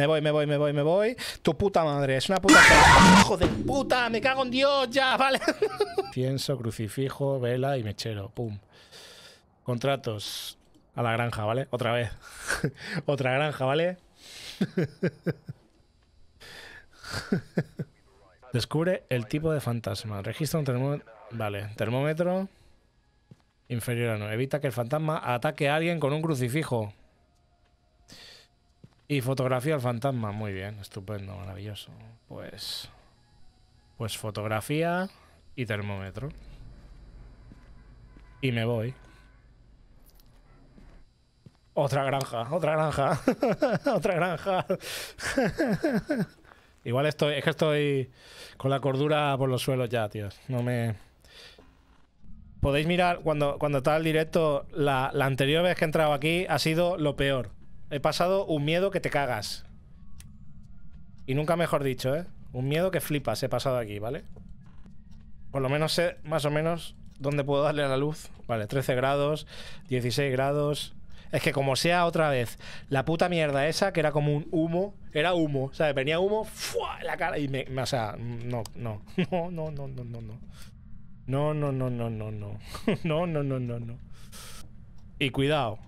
Me voy, me voy, me voy, me voy. Tu puta madre, es una puta. ¡Hijo de puta! ¡Me cago en Dios ya! ¿Vale? Pienso, crucifijo, vela y mechero. Pum. Contratos. A la granja, ¿vale? Otra vez. Otra granja, ¿vale? Descubre el tipo de fantasma. Registra un termómetro. Vale, termómetro inferior a Evita que el fantasma ataque a alguien con un crucifijo. Y fotografía al fantasma, muy bien, estupendo, maravilloso. Pues. Pues fotografía y termómetro. Y me voy. Otra granja, otra granja, otra granja. Igual estoy, es que estoy con la cordura por los suelos ya, tíos. No me... Podéis mirar, cuando, cuando estaba el directo, la, la anterior vez que he entrado aquí ha sido lo peor. He pasado un miedo que te cagas. Y nunca mejor dicho, ¿eh? Un miedo que flipas he pasado aquí, ¿vale? Por lo menos sé más o menos dónde puedo darle a la luz. Vale, 13 grados, 16 grados... Es que como sea otra vez, la puta mierda esa, que era como un humo, era humo, sea, Venía humo, En la cara y me, O sea, no, no, no, no, no, no, no. No, no, no, no, no, no. No, no, no, no, no. Y cuidado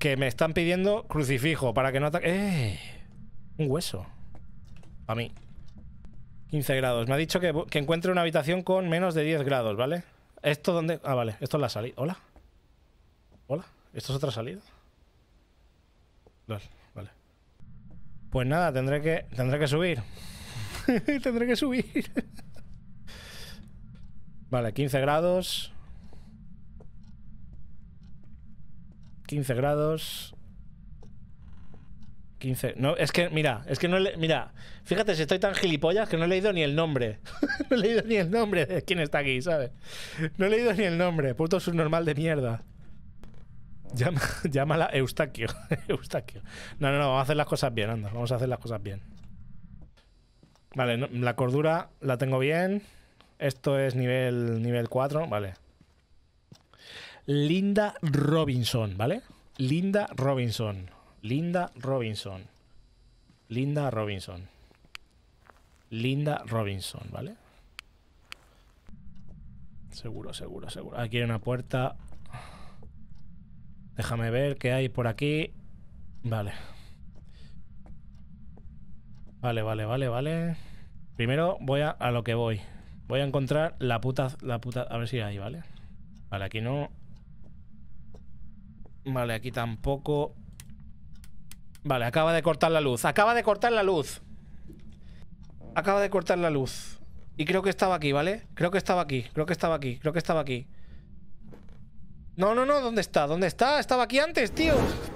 que me están pidiendo crucifijo para que no ataque. ¡Eh! Un hueso. A mí. 15 grados. Me ha dicho que, que encuentre una habitación con menos de 10 grados, ¿vale? ¿Esto dónde? Ah, vale. Esto es la salida. ¿Hola? ¿Hola? ¿Esto es otra salida? Vale, vale. Pues nada, tendré que, tendré que subir. tendré que subir. vale, 15 grados. 15 grados. 15. No, es que, mira, es que no le. Mira, fíjate si estoy tan gilipollas que no he leído ni el nombre. no he leído ni el nombre de quién está aquí, ¿sabes? No he leído ni el nombre. Puto subnormal de mierda. llámala Eustaquio. Eustaquio. No, no, no, vamos a hacer las cosas bien, anda. Vamos a hacer las cosas bien. Vale, la cordura la tengo bien. Esto es nivel, nivel 4, vale. Linda Robinson, ¿vale? Linda Robinson. Linda Robinson. Linda Robinson. Linda Robinson, ¿vale? Seguro, seguro, seguro. Aquí hay una puerta. Déjame ver qué hay por aquí. Vale. Vale, vale, vale, vale. Primero voy a, lo que voy. Voy a encontrar la puta, la puta... A ver si hay, ¿vale? Vale, aquí no... Vale, aquí tampoco. Vale, acaba de cortar la luz. Acaba de cortar la luz. Acaba de cortar la luz. Y creo que estaba aquí, ¿vale? Creo que estaba aquí, creo que estaba aquí, creo que estaba aquí. No, no, no, ¿dónde está? ¿Dónde está? Estaba aquí antes, tío.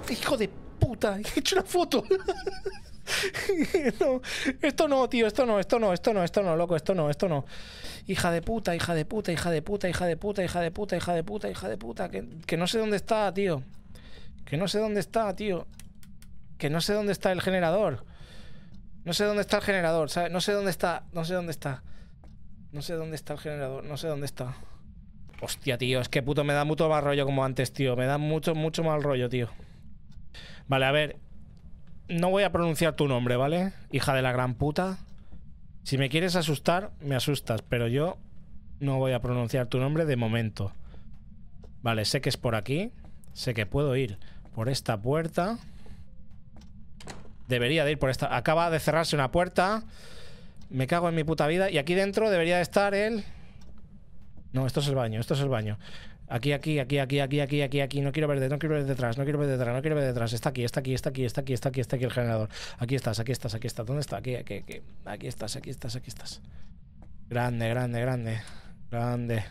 Hijo de puta, he hecho una foto. no, esto no, tío, esto no, esto no, esto no, esto no, loco, esto no, esto no. Hija de puta, hija de puta, hija de puta, hija de puta, hija de puta, hija de puta, hija de puta, que, que no sé dónde está, tío. Que no sé dónde está, tío. Que no sé dónde está el generador. No sé dónde está el generador, ¿sabes? No sé dónde está, no sé dónde está. No sé dónde está el generador, no sé dónde está. Hostia, tío, es que puto me da mucho más rollo como antes, tío. Me da mucho, mucho mal rollo, tío. Vale, a ver. No voy a pronunciar tu nombre, ¿vale? Hija de la gran puta. Si me quieres asustar, me asustas, pero yo no voy a pronunciar tu nombre de momento. Vale, sé que es por aquí. Sé que puedo ir por esta puerta. Debería de ir por esta... Acaba de cerrarse una puerta. Me cago en mi puta vida. Y aquí dentro debería de estar el... No, esto es el baño, esto es el baño. Aquí, aquí, aquí, aquí, aquí, aquí, aquí, aquí. No quiero ver detrás, no quiero ver detrás, no quiero ver detrás, no quiero ver detrás. Está aquí, está aquí, está aquí, está aquí, está aquí, está aquí el generador. Aquí estás, aquí estás, aquí estás. ¿Dónde está? Aquí, aquí, aquí. Aquí estás, aquí estás, aquí estás. Grande, grande, grande. Grande.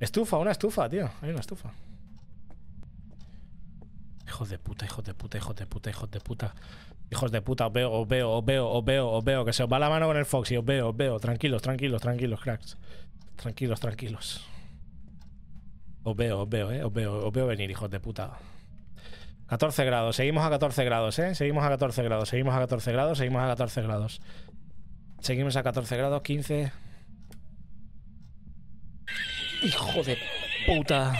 Estufa, una estufa, tío. Hay una estufa. Hijos de puta, hijos de puta, hijos de puta, hijos de puta. Hijos de puta, os veo, os veo, os veo, os veo, os veo. Que se os va la mano con el y os veo, os veo. Tranquilos, tranquilos, tranquilos, cracks. Tranquilos, tranquilos. Os veo, os veo, eh. Os veo, os veo venir, hijos de puta. 14 grados, seguimos a 14 grados, eh. Seguimos a 14 grados, seguimos a 14 grados, seguimos a 14 grados. Seguimos a 14 grados, 15. Hijo de puta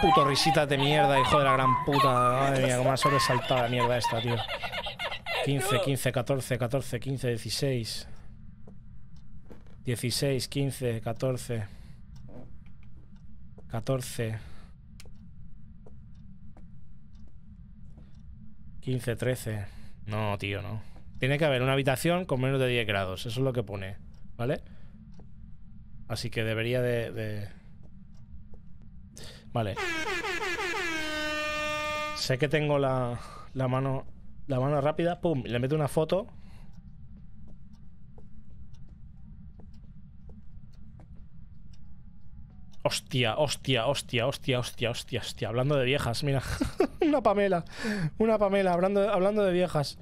puto risita de mierda, hijo de la gran puta. Madre mía, cómo ha sobresaltado la mierda esta, tío. 15, 15, 14, 14, 15, 16. 16, 15, 14. 14. 15, 13. No, tío, no. Tiene que haber una habitación con menos de 10 grados. Eso es lo que pone, ¿vale? Así que debería de... Vale. Sé que tengo la, mano la mano rápida, pum, le meto una foto. Hostia, hostia, hostia, hostia, hostia, hostia, hostia. Hablando de viejas, mira. una Pamela. Una Pamela, hablando, de, hablando de viejas.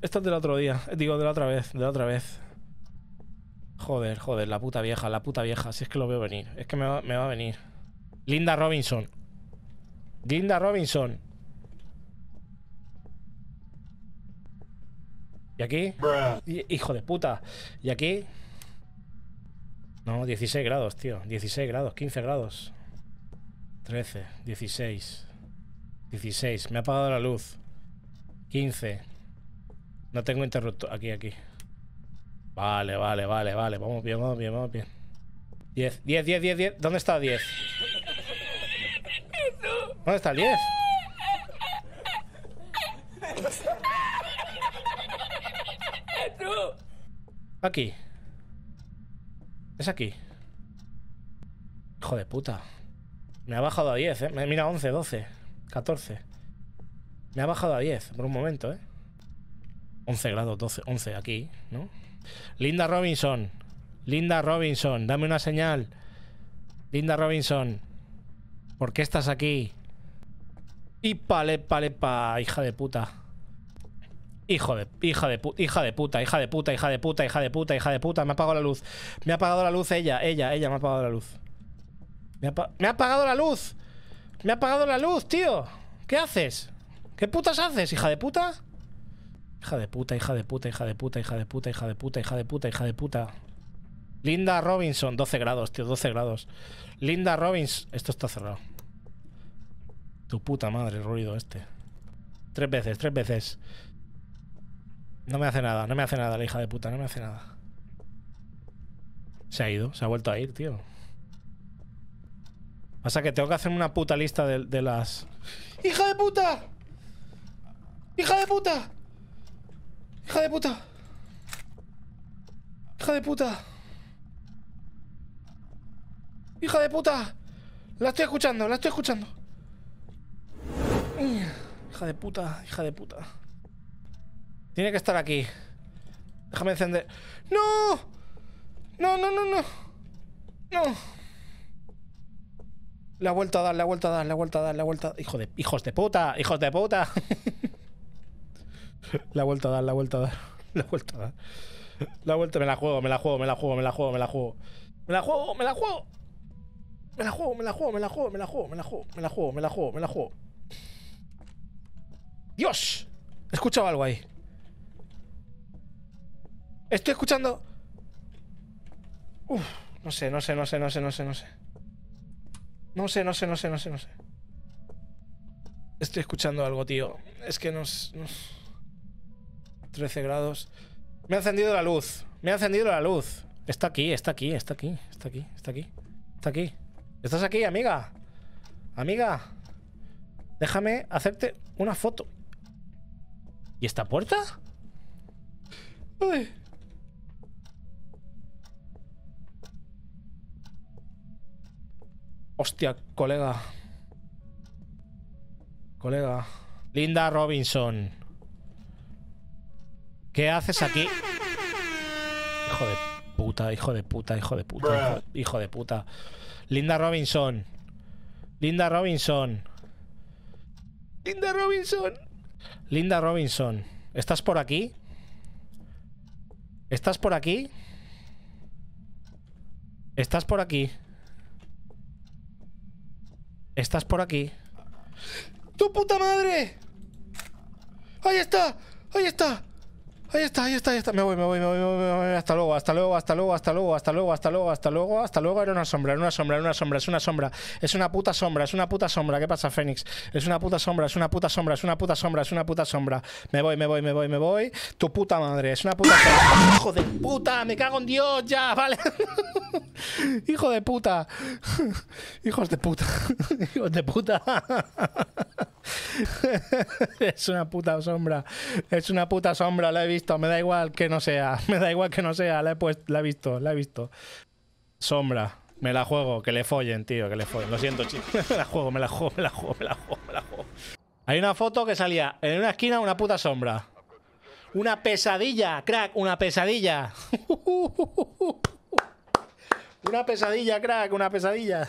Esto es del otro día. Digo, de la otra vez, de la otra vez. Joder, joder, la puta vieja, la puta vieja. Si es que lo veo venir. Es que me va a venir. Linda Robinson. Linda Robinson. ¿Y aquí? Hijo de puta. ¿Y aquí? No, 16 grados, tío. 16 grados, 15 grados. 13, 16. 16. Me ha apagado la luz. 15. No tengo interruptor. Aquí, aquí. Vale, vale, vale, vale. Vamos bien, vamos bien, vamos bien. 10, 10, 10, 10, 10. ¿Dónde está 10? ¿Dónde está el 10? Aquí. Es aquí. Hijo de puta. Me ha bajado a 10, ¿eh? Mira, 11, 12, 14. Me ha bajado a 10 por un momento, ¿eh? 11 grados, 12, 11 aquí, ¿no? Linda Robinson. Linda Robinson, dame una señal. Linda Robinson. ¿Por qué estás aquí? Y pale, pale, pa, hija de puta. Hijo de, hija de, hija de puta, hija de puta, hija de puta, hija de puta, hija de puta. Me ha apagado la luz. Me ha apagado la luz ella, ella, ella me ha apagado la luz. Me ha, me ha apagado la luz. Me ha apagado la luz, tío. ¿Qué haces? ¿Qué putas haces, hija de puta? Hija de puta, hija de puta, hija de puta, hija de puta, hija de puta, hija de puta, hija de puta. Linda Robinson, 12 grados, tío, 12 grados. Linda Robinson, esto está cerrado. Tu puta madre, el ruido este. Tres veces, tres veces. No me hace nada, no me hace nada la hija de puta, no me hace nada. Se ha ido, se ha vuelto a ir, tío. O sea que tengo que hacerme una puta lista de, de las... ¡Hija de puta! ¡Hija de puta! ¡Hija de puta! ¡Hija de puta! ¡Hija de puta! La estoy escuchando, la estoy escuchando. Hija de puta, hija de puta. Tiene que estar aquí. Déjame encender. ¡No! No, no, no, no. No. La vuelta a dar, la vuelta a dar, la vuelta a dar, la vuelta. Hijo de, hijos de puta, hijos de puta. la vuelta a dar, la vuelta a dar, la vuelta a dar. La vuelta, me la juego, me la juego, me la juego, me la juego, me la juego. Me la juego, me la juego. Me la juego, me la juego, me la juego, me la juego, me la juego, me la juego, me la juego, me la juego. ¡Dios! He escuchado algo ahí. Estoy escuchando... Uf, no sé, no sé, no sé, no sé, no sé, no sé. No sé, no sé, no sé, no sé, no sé. Estoy escuchando algo, tío. Es que nos... nos... 13 grados. Me ha encendido la luz. Me ha encendido la luz. Está aquí, está aquí, está aquí, está aquí, está aquí. Está aquí. ¿Estás aquí, amiga? Amiga. Déjame hacerte una foto. ¿Y esta puerta? Hostia, colega. Colega. Linda Robinson. ¿Qué haces aquí? Hijo de puta, hijo de puta, hijo de puta, hijo hijo de puta. Linda Robinson. Linda Robinson. Linda Robinson. Linda Robinson, ¿estás por aquí? ¿Estás por aquí? ¿Estás por aquí? ¿Estás por aquí? ¡Tu puta madre! ¡Ahí está! ¡Ahí está! Ahí está, ahí está, ahí está. Me voy, me voy, me voy, me voy, Hasta luego, hasta luego, hasta luego, hasta luego, hasta luego, hasta luego, hasta luego, hasta luego. Era una sombra, era una sombra, era una sombra, es una sombra. Es una puta sombra, es una puta sombra. ¿Qué pasa, Fénix? Es una puta sombra, es una puta sombra, es una puta sombra, es una puta sombra. Me voy, me voy, me voy, me voy. Tu puta madre, es una puta sombra. de puta! ¡Me cago en Dios ya! ¿Vale? ¡Hijo de puta! ¡Hijos de puta! ¡Hijos de puta! es una puta sombra. Es una puta sombra, la he visto. Me da igual que no sea. Me da igual que no sea. La he, puesto, la he visto, la he visto. Sombra. Me la juego, que le follen, tío, que le follen. Lo siento, chico, me la juego, me la juego, me la juego, me la juego. Hay una foto que salía en una esquina una puta sombra. Una pesadilla, crack, una pesadilla. una pesadilla, crack, una pesadilla.